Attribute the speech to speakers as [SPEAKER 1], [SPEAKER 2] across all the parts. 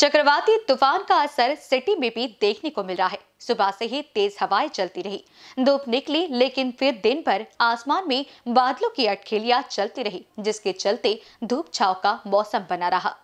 [SPEAKER 1] चक्रवाती तूफान का असर सिटी में भी देखने को मिल रहा है सुबह से ही तेज हवाएं चलती रही धूप निकली लेकिन फिर दिन भर आसमान में बादलों की अटखेलियां चलती रही जिसके चलते धूप छाव का मौसम बना रहा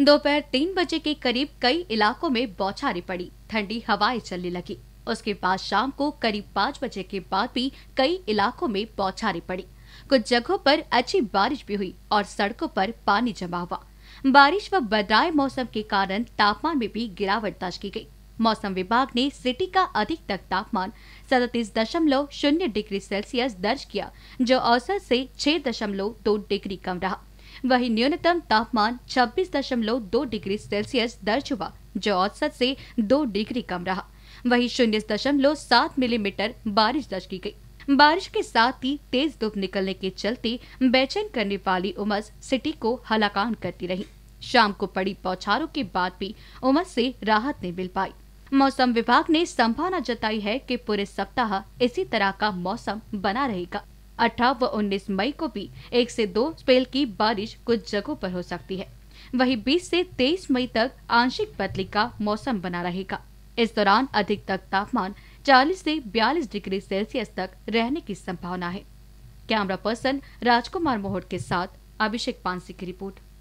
[SPEAKER 1] दोपहर तीन बजे के करीब कई इलाकों में बौछारें पड़ी ठंडी हवाएं चलने लगी उसके बाद शाम को करीब पाँच बजे के बाद भी कई इलाकों में बौछारें पड़ी कुछ जगहों पर अच्छी बारिश भी हुई और सड़कों पर पानी जमा हुआ बारिश व बदराए मौसम के कारण तापमान में भी गिरावट दर्ज की गई मौसम विभाग ने सिटी का अधिकतम तापमान सैतीस दशमलव शून्य डिग्री सेल्सियस दर्ज किया जो औसत से छह दशमलव दो डिग्री कम रहा वही न्यूनतम तापमान छब्बीस दशमलव दो डिग्री सेल्सियस दर्ज हुआ जो औसत से दो डिग्री कम रहा वही शून्य दशमलव सात मिलीमीटर बारिश दर्ज की गई बारिश के साथ ही तेज धूप निकलने के चलते बेचैन करने वाली उमस सिटी को हलाकान करती रही शाम को पड़ी बौछारों के बाद भी उमस से राहत नहीं मिल पाई मौसम विभाग ने संभावना जताई है कि पूरे सप्ताह इसी तरह का मौसम बना रहेगा अठारह व उन्नीस मई को भी एक से दो स्पेल की बारिश कुछ जगहों पर हो सकती है वहीं बीस से तेईस मई तक आंशिक बदली का मौसम बना रहेगा इस दौरान अधिकतर तापमान 40 से 42 डिग्री सेल्सियस तक रहने की संभावना है कैमरा पर्सन राजकुमार मोहट के साथ अभिषेक पांसी की रिपोर्ट